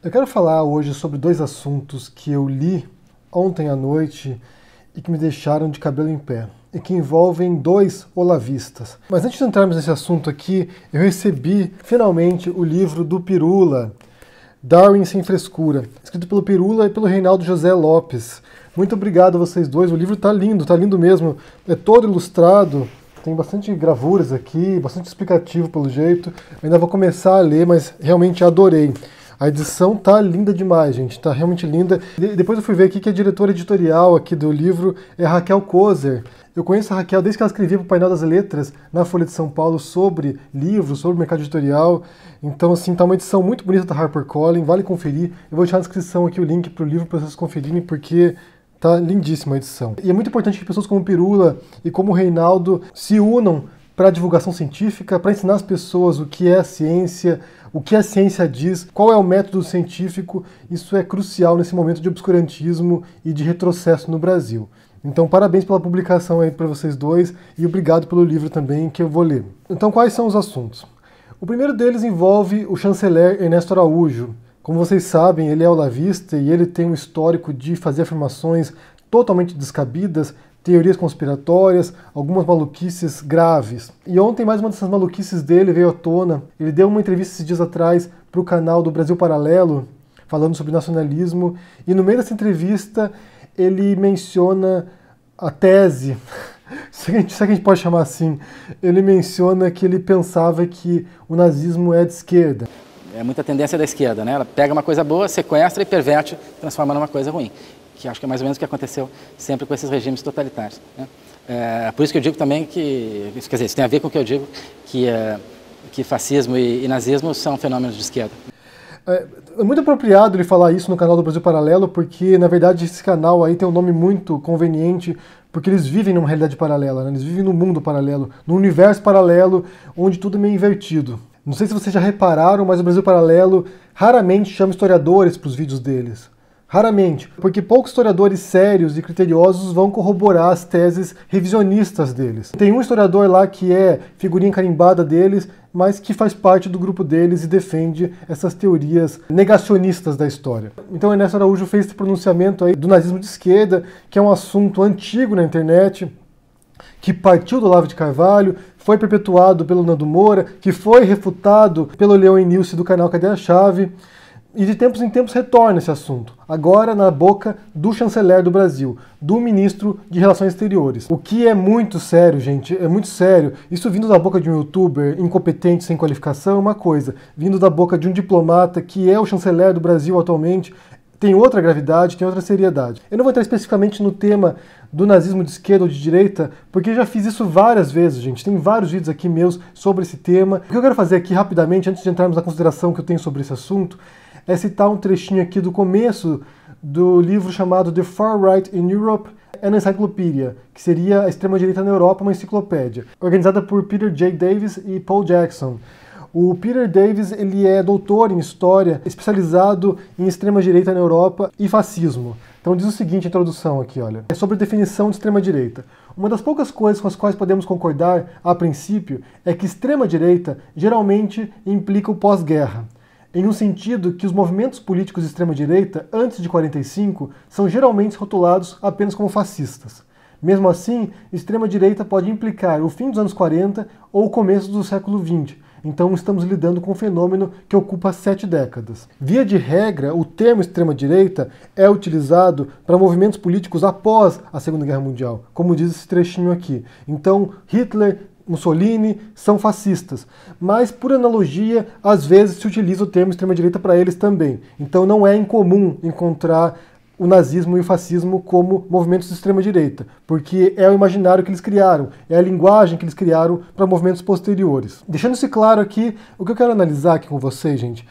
Eu quero falar hoje sobre dois assuntos que eu li ontem à noite e que me deixaram de cabelo em pé e que envolvem dois olavistas. Mas antes de entrarmos nesse assunto aqui, eu recebi finalmente o livro do Pirula, Darwin sem frescura, escrito pelo Pirula e pelo Reinaldo José Lopes. Muito obrigado a vocês dois. O livro está lindo, está lindo mesmo. É todo ilustrado, tem bastante gravuras aqui, bastante explicativo pelo jeito. Eu ainda vou começar a ler, mas realmente adorei. A edição tá linda demais, gente. Tá realmente linda. E depois eu fui ver aqui que a diretora editorial aqui do livro é Raquel Kozer. Eu conheço a Raquel desde que ela escrevia para o painel das letras na Folha de São Paulo sobre livros, sobre o mercado editorial. Então, assim, tá uma edição muito bonita da HarperCollins, vale conferir. Eu vou deixar na descrição aqui o link para o livro para vocês conferirem, porque tá lindíssima a edição. E é muito importante que pessoas como Pirula e como Reinaldo se unam para divulgação científica, para ensinar as pessoas o que é a ciência, o que a ciência diz, qual é o método científico, isso é crucial nesse momento de obscurantismo e de retrocesso no Brasil. Então, parabéns pela publicação aí para vocês dois e obrigado pelo livro também que eu vou ler. Então, quais são os assuntos? O primeiro deles envolve o chanceler Ernesto Araújo. Como vocês sabem, ele é olavista e ele tem um histórico de fazer afirmações totalmente descabidas teorias conspiratórias, algumas maluquices graves. E ontem mais uma dessas maluquices dele veio à tona. Ele deu uma entrevista esses dias atrás para o canal do Brasil Paralelo, falando sobre nacionalismo, e no meio dessa entrevista ele menciona a tese, se a, gente, se a gente pode chamar assim, ele menciona que ele pensava que o nazismo é de esquerda. É muita tendência da esquerda, né? Ela pega uma coisa boa, sequestra e perverte, transforma numa coisa ruim que acho que é mais ou menos o que aconteceu sempre com esses regimes totalitários. Né? É, por isso que eu digo também que, quer dizer, isso tem a ver com o que eu digo, que, é, que fascismo e, e nazismo são fenômenos de esquerda. É, é muito apropriado ele falar isso no canal do Brasil Paralelo, porque na verdade esse canal aí tem um nome muito conveniente, porque eles vivem numa realidade paralela, né? eles vivem num mundo paralelo, num universo paralelo, onde tudo é meio invertido. Não sei se vocês já repararam, mas o Brasil Paralelo raramente chama historiadores para os vídeos deles. Raramente, porque poucos historiadores sérios e criteriosos vão corroborar as teses revisionistas deles. Tem um historiador lá que é figurinha carimbada deles, mas que faz parte do grupo deles e defende essas teorias negacionistas da história. Então Ernesto Araújo fez esse pronunciamento aí do nazismo de esquerda, que é um assunto antigo na internet, que partiu do Olavo de Carvalho, foi perpetuado pelo Nando Moura, que foi refutado pelo Leão Inílcio do canal Cadê a Chave. E de tempos em tempos retorna esse assunto, agora na boca do chanceler do Brasil, do ministro de Relações Exteriores. O que é muito sério, gente, é muito sério. Isso vindo da boca de um youtuber incompetente, sem qualificação, é uma coisa. Vindo da boca de um diplomata que é o chanceler do Brasil atualmente, tem outra gravidade, tem outra seriedade. Eu não vou entrar especificamente no tema do nazismo de esquerda ou de direita, porque já fiz isso várias vezes, gente. Tem vários vídeos aqui meus sobre esse tema. O que eu quero fazer aqui rapidamente, antes de entrarmos na consideração que eu tenho sobre esse assunto, é citar um trechinho aqui do começo do livro chamado The Far Right in Europe é and Encyclopedia, que seria a extrema-direita na Europa, uma enciclopédia, organizada por Peter J. Davis e Paul Jackson. O Peter Davis ele é doutor em história, especializado em extrema-direita na Europa e fascismo. Então diz o seguinte a introdução aqui, olha. É sobre a definição de extrema-direita. Uma das poucas coisas com as quais podemos concordar, a princípio, é que extrema-direita geralmente implica o pós-guerra em um sentido que os movimentos políticos de extrema-direita, antes de 45, são geralmente rotulados apenas como fascistas. Mesmo assim, extrema-direita pode implicar o fim dos anos 40 ou o começo do século 20, então estamos lidando com um fenômeno que ocupa sete décadas. Via de regra, o termo extrema-direita é utilizado para movimentos políticos após a Segunda Guerra Mundial, como diz esse trechinho aqui. Então, Hitler Mussolini são fascistas, mas por analogia, às vezes se utiliza o termo extrema-direita para eles também. Então não é incomum encontrar o nazismo e o fascismo como movimentos de extrema-direita, porque é o imaginário que eles criaram, é a linguagem que eles criaram para movimentos posteriores. Deixando isso claro aqui, o que eu quero analisar aqui com vocês, gente,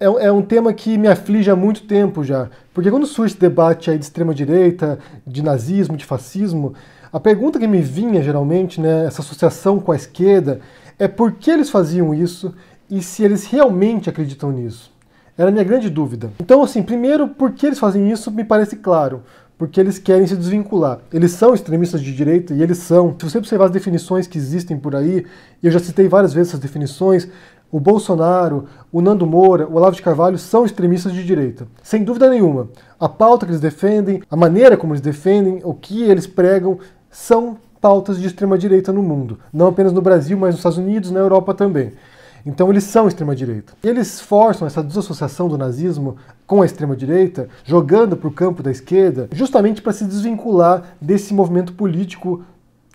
é, é um tema que me aflige há muito tempo já, porque quando surge esse debate aí de extrema-direita, de nazismo, de fascismo, a pergunta que me vinha geralmente, né, essa associação com a esquerda, é por que eles faziam isso e se eles realmente acreditam nisso. Era a minha grande dúvida. Então, assim, primeiro, por que eles fazem isso me parece claro porque eles querem se desvincular. Eles são extremistas de direita e eles são. Se você observar as definições que existem por aí, e eu já citei várias vezes essas definições, o Bolsonaro, o Nando Moura, o Olavo de Carvalho são extremistas de direita. Sem dúvida nenhuma. A pauta que eles defendem, a maneira como eles defendem, o que eles pregam são pautas de extrema-direita no mundo. Não apenas no Brasil, mas nos Estados Unidos, na Europa também. Então eles são extrema-direita. Eles forçam essa desassociação do nazismo com a extrema-direita, jogando para o campo da esquerda, justamente para se desvincular desse movimento político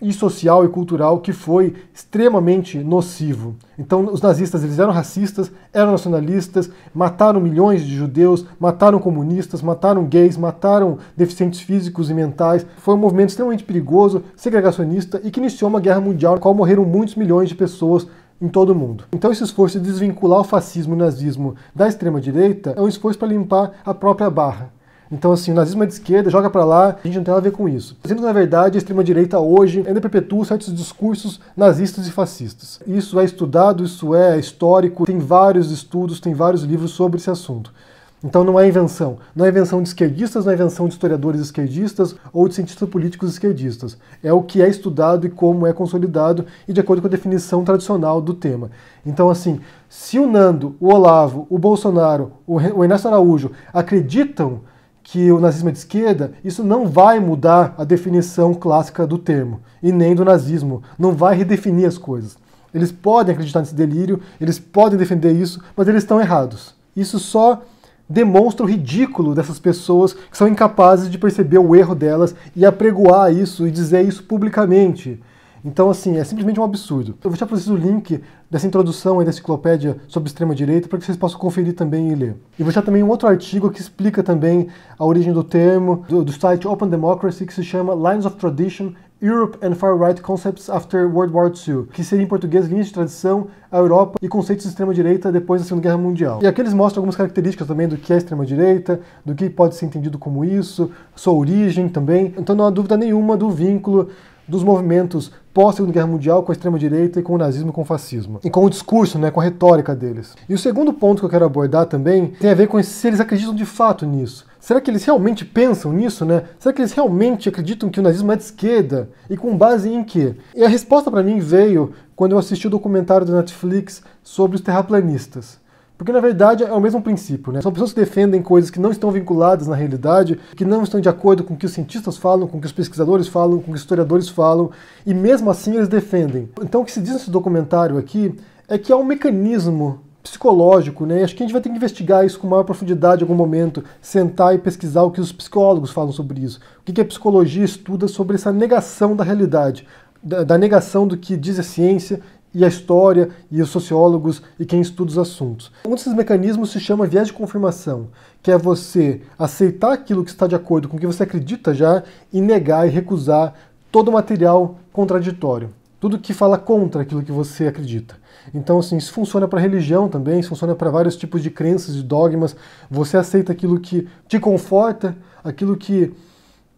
e social e cultural que foi extremamente nocivo. Então, os nazistas eles eram racistas, eram nacionalistas, mataram milhões de judeus, mataram comunistas, mataram gays, mataram deficientes físicos e mentais. Foi um movimento extremamente perigoso, segregacionista e que iniciou uma guerra mundial na qual morreram muitos milhões de pessoas em todo o mundo. Então esse esforço de desvincular o fascismo e o nazismo da extrema direita é um esforço para limpar a própria barra. Então, assim, o nazismo é de esquerda, joga para lá, a gente não tem nada a ver com isso. Dizendo que, na verdade, a extrema-direita hoje ainda perpetua certos discursos nazistas e fascistas. Isso é estudado, isso é histórico, tem vários estudos, tem vários livros sobre esse assunto. Então não é invenção. Não é invenção de esquerdistas, não é invenção de historiadores esquerdistas ou de cientistas políticos esquerdistas. É o que é estudado e como é consolidado e de acordo com a definição tradicional do tema. Então, assim, se o Nando, o Olavo, o Bolsonaro, o Ernesto Araújo acreditam que o nazismo é de esquerda, isso não vai mudar a definição clássica do termo, e nem do nazismo. Não vai redefinir as coisas. Eles podem acreditar nesse delírio, eles podem defender isso, mas eles estão errados. Isso só demonstra o ridículo dessas pessoas que são incapazes de perceber o erro delas e apregoar isso e dizer isso publicamente. Então, assim, é simplesmente um absurdo. Eu vou deixar para vocês o link dessa introdução aí da enciclopédia sobre extrema-direita para que vocês possam conferir também e ler. E vou deixar também um outro artigo que explica também a origem do termo, do, do site Open Democracy, que se chama Lines of Tradition Europe and Far-Right Concepts After World War II, que seria em português Linhas de Tradição, a Europa e Conceitos de Extrema-Direita depois da Segunda Guerra Mundial. E aqui eles mostram algumas características também do que é extrema-direita, do que pode ser entendido como isso, sua origem também. Então não há dúvida nenhuma do vínculo dos movimentos pós-Segunda Guerra Mundial com a extrema-direita e com o nazismo e com o fascismo. E com o discurso, né, com a retórica deles. E o segundo ponto que eu quero abordar também tem a ver com se eles acreditam de fato nisso. Será que eles realmente pensam nisso, né? Será que eles realmente acreditam que o nazismo é de esquerda? E com base em quê? E a resposta para mim veio quando eu assisti o documentário da do Netflix sobre os terraplanistas. Porque na verdade é o mesmo princípio, né? São pessoas que defendem coisas que não estão vinculadas na realidade, que não estão de acordo com o que os cientistas falam, com o que os pesquisadores falam, com o que os historiadores falam, e mesmo assim eles defendem. Então o que se diz nesse documentário aqui é que há um mecanismo psicológico, né? E acho que a gente vai ter que investigar isso com maior profundidade em algum momento, sentar e pesquisar o que os psicólogos falam sobre isso. O que a psicologia estuda sobre essa negação da realidade, da, da negação do que diz a ciência e a história, e os sociólogos, e quem estuda os assuntos. Um desses mecanismos se chama viés de confirmação, que é você aceitar aquilo que está de acordo com o que você acredita já e negar e recusar todo material contraditório. Tudo que fala contra aquilo que você acredita. Então, assim, isso funciona para religião também, isso funciona para vários tipos de crenças e dogmas. Você aceita aquilo que te conforta, aquilo que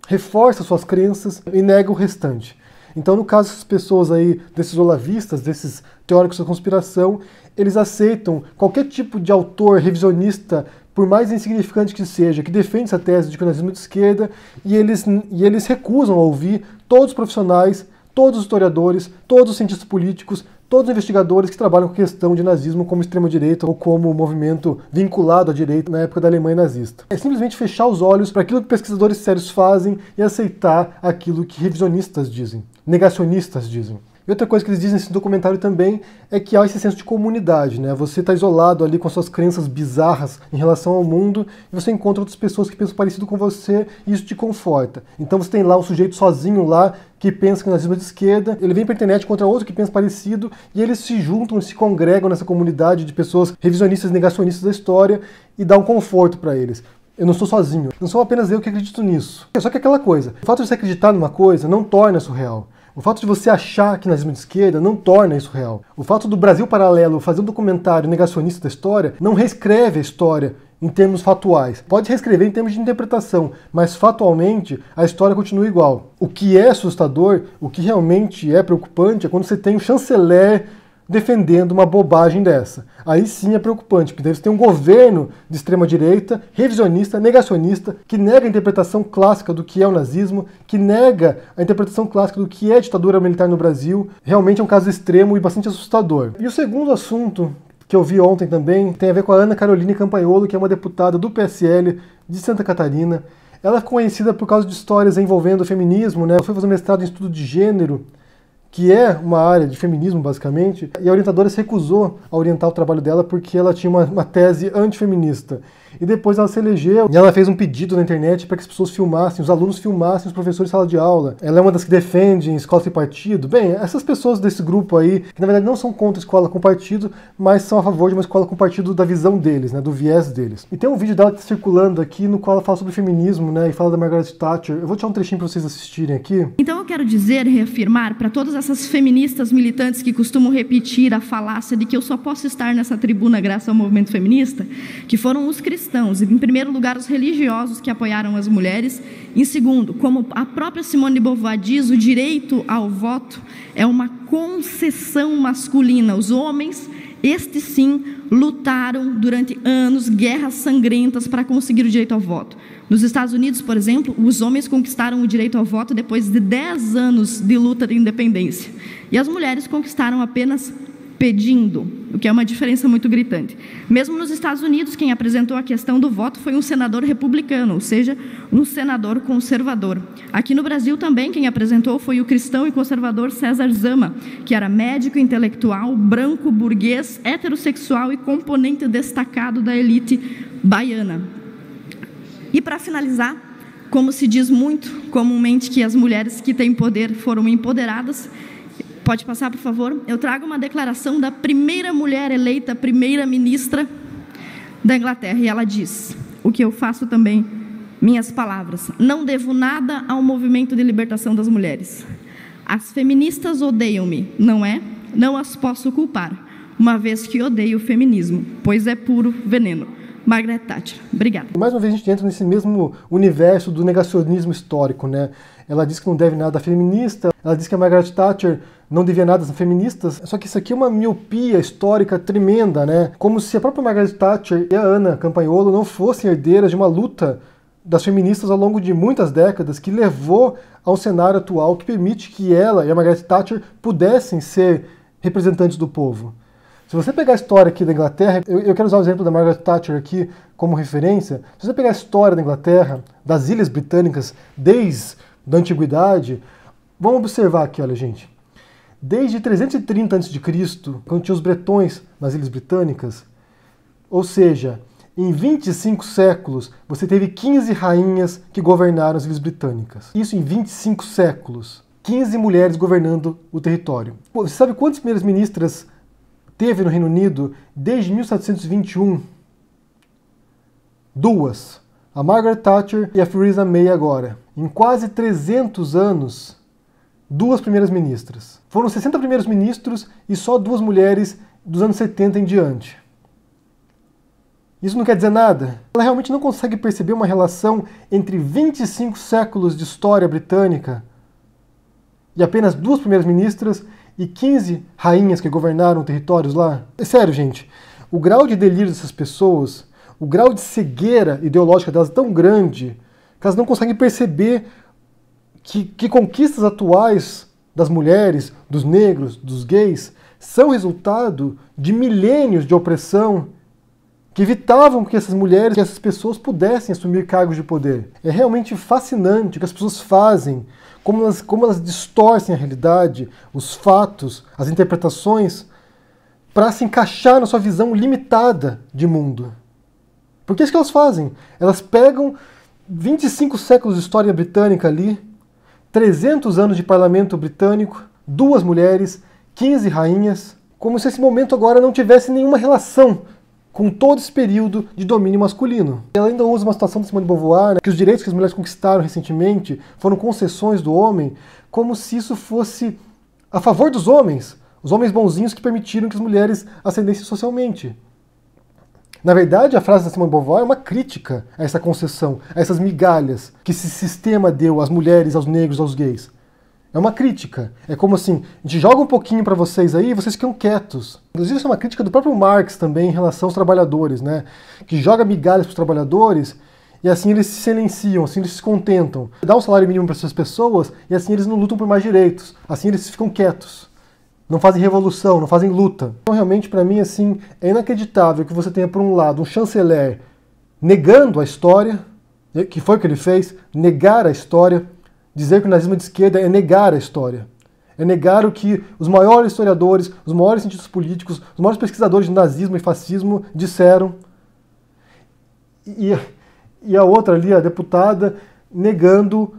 reforça suas crenças e nega o restante. Então, no caso dessas pessoas aí, desses olavistas, desses teóricos da conspiração, eles aceitam qualquer tipo de autor revisionista, por mais insignificante que seja, que defende essa tese de que o nazismo é de esquerda, e eles, e eles recusam ouvir todos os profissionais, todos os historiadores, todos os cientistas políticos, todos os investigadores que trabalham com a questão de nazismo como extrema-direita ou como movimento vinculado à direita na época da Alemanha nazista. É simplesmente fechar os olhos para aquilo que pesquisadores sérios fazem e aceitar aquilo que revisionistas dizem negacionistas dizem. E outra coisa que eles dizem nesse documentário também é que há esse senso de comunidade, né? Você está isolado ali com suas crenças bizarras em relação ao mundo e você encontra outras pessoas que pensam parecido com você e isso te conforta. Então você tem lá um sujeito sozinho lá que pensa que é nazismo é de esquerda, ele vem pra internet contra outro que pensa parecido e eles se juntam, se congregam nessa comunidade de pessoas revisionistas, negacionistas da história e dá um conforto para eles. Eu não sou sozinho, não sou apenas eu que acredito nisso. É só que aquela coisa, o fato de você acreditar numa coisa não torna surreal. O fato de você achar que nazismo é de esquerda não torna isso real. O fato do Brasil Paralelo fazer um documentário negacionista da história não reescreve a história em termos fatuais. Pode reescrever em termos de interpretação, mas fatualmente a história continua igual. O que é assustador, o que realmente é preocupante, é quando você tem o chanceler defendendo uma bobagem dessa. Aí sim é preocupante, porque você tem um governo de extrema-direita, revisionista, negacionista, que nega a interpretação clássica do que é o nazismo, que nega a interpretação clássica do que é ditadura militar no Brasil. Realmente é um caso extremo e bastante assustador. E o segundo assunto que eu vi ontem também tem a ver com a Ana Carolina Campaiolo, que é uma deputada do PSL de Santa Catarina. Ela é conhecida por causa de histórias envolvendo o feminismo, né? Ela foi fazer um mestrado em estudo de gênero que é uma área de feminismo, basicamente, e a orientadora se recusou a orientar o trabalho dela porque ela tinha uma, uma tese antifeminista. E depois ela se elegeu e ela fez um pedido na internet para que as pessoas filmassem, os alunos filmassem os professores em sala de aula. Ela é uma das que defende escola sem partido. Bem, essas pessoas desse grupo aí, que na verdade não são contra a escola com partido, mas são a favor de uma escola com partido da visão deles, né, do viés deles. E tem um vídeo dela circulando aqui no qual ela fala sobre feminismo, né, e fala da Margaret Thatcher. Eu vou tirar um trechinho para vocês assistirem aqui. Então eu quero dizer, reafirmar para todas essas feministas militantes que costumam repetir a falácia de que eu só posso estar nessa tribuna graças ao movimento feminista, que foram os cristãos cristãos, em primeiro lugar, os religiosos que apoiaram as mulheres, em segundo, como a própria Simone de Beauvoir diz, o direito ao voto é uma concessão masculina. Os homens, estes sim, lutaram durante anos guerras sangrentas para conseguir o direito ao voto. Nos Estados Unidos, por exemplo, os homens conquistaram o direito ao voto depois de 10 anos de luta de independência. E as mulheres conquistaram apenas pedindo, o que é uma diferença muito gritante. Mesmo nos Estados Unidos, quem apresentou a questão do voto foi um senador republicano, ou seja, um senador conservador. Aqui no Brasil também quem apresentou foi o cristão e conservador César Zama, que era médico, intelectual, branco, burguês, heterossexual e componente destacado da elite baiana. E para finalizar, como se diz muito comumente que as mulheres que têm poder foram empoderadas, Pode passar, por favor. Eu trago uma declaração da primeira mulher eleita primeira-ministra da Inglaterra. E ela diz: O que eu faço também, minhas palavras. Não devo nada ao movimento de libertação das mulheres. As feministas odeiam-me, não é? Não as posso culpar, uma vez que odeio o feminismo, pois é puro veneno. Margaret Thatcher. Obrigada. Mais uma vez a gente entra nesse mesmo universo do negacionismo histórico, né? Ela diz que não deve nada a feminista, ela diz que a Margaret Thatcher não devia nada a feministas, só que isso aqui é uma miopia histórica tremenda, né? Como se a própria Margaret Thatcher e a Ana Campagnolo não fossem herdeiras de uma luta das feministas ao longo de muitas décadas que levou a um cenário atual que permite que ela e a Margaret Thatcher pudessem ser representantes do povo. Se você pegar a história aqui da Inglaterra, eu, eu, quero usar o exemplo da Margaret Thatcher aqui como referência. Se você pegar a história da Inglaterra, das ilhas britânicas, desde a antiguidade, vamos observar aqui, olha, gente. Desde 330 a.C., quando tinha os bretões nas ilhas britânicas, ou seja, em 25 séculos, você teve 15 rainhas que governaram as ilhas britânicas. Isso em 25 séculos. 15 mulheres governando o território. você sabe quantas primeiras ministras teve no Reino Unido desde 1721 duas, a Margaret Thatcher e a Theresa May agora. Em quase 300 anos, duas primeiras ministras. Foram 60 primeiros ministros e só duas mulheres dos anos 70 em diante. Isso não quer dizer nada. Ela realmente não consegue perceber uma relação entre 25 séculos de história britânica e apenas duas primeiras ministras e 15 rainhas que governaram territórios lá. É sério, gente. O grau de delírio dessas pessoas, o grau de cegueira ideológica delas é tão grande que elas não conseguem perceber que, que conquistas atuais das mulheres, dos negros, dos gays, são resultado de milênios de opressão que evitavam que essas mulheres, que essas pessoas pudessem assumir cargos de poder. É realmente fascinante o que as pessoas fazem, como elas, como elas distorcem a realidade, os fatos, as interpretações, para se encaixar na sua visão limitada de mundo. Porque é isso que elas fazem. Elas pegam 25 séculos de história britânica ali, 300 anos de parlamento britânico, duas mulheres, 15 rainhas, como se esse momento agora não tivesse nenhuma relação com todo esse período de domínio masculino. Ela ainda usa uma situação de Simone de Beauvoir, né, que os direitos que as mulheres conquistaram recentemente foram concessões do homem, como se isso fosse a favor dos homens, os homens bonzinhos que permitiram que as mulheres ascendessem socialmente. Na verdade, a frase da Simone Beauvoir é uma crítica a essa concessão, a essas migalhas que esse sistema deu às mulheres, aos negros, aos gays. É uma crítica. É como assim, a gente joga um pouquinho para vocês aí e vocês ficam quietos. Inclusive, isso é uma crítica do próprio Marx também em relação aos trabalhadores, né? Que joga migalhas para os trabalhadores e assim eles se silenciam, assim eles se contentam. Dá um salário mínimo para essas pessoas e assim eles não lutam por mais direitos. Assim eles ficam quietos. Não fazem revolução, não fazem luta. Então, realmente, para mim, assim, é inacreditável que você tenha, por um lado, um chanceler negando a história, né, que foi o que ele fez, negar a história, Dizer que o nazismo de esquerda é negar a história. É negar o que os maiores historiadores, os maiores cientistas políticos, os maiores pesquisadores de nazismo e fascismo disseram. E, e a outra ali, a deputada, negando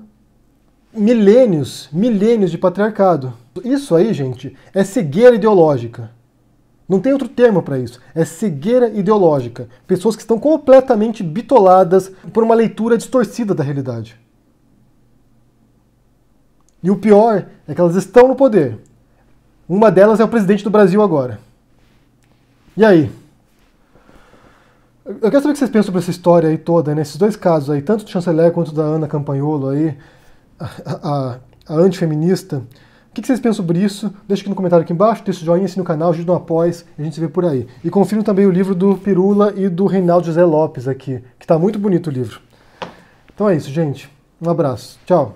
milênios, milênios de patriarcado. Isso aí, gente, é cegueira ideológica. Não tem outro termo para isso. É cegueira ideológica. Pessoas que estão completamente bitoladas por uma leitura distorcida da realidade. E o pior é que elas estão no poder. Uma delas é o presidente do Brasil agora. E aí? Eu quero saber o que vocês pensam sobre essa história aí toda, nesses né? dois casos aí, tanto do chanceler quanto da Ana Campanholo aí, a, a, a antifeminista. O que vocês pensam sobre isso? Deixa aqui no comentário aqui embaixo, deixa o joinha, assina o canal, ajuda no após, a gente se vê por aí. E confiram também o livro do Pirula e do Reinaldo José Lopes aqui, que está muito bonito o livro. Então é isso, gente. Um abraço. Tchau.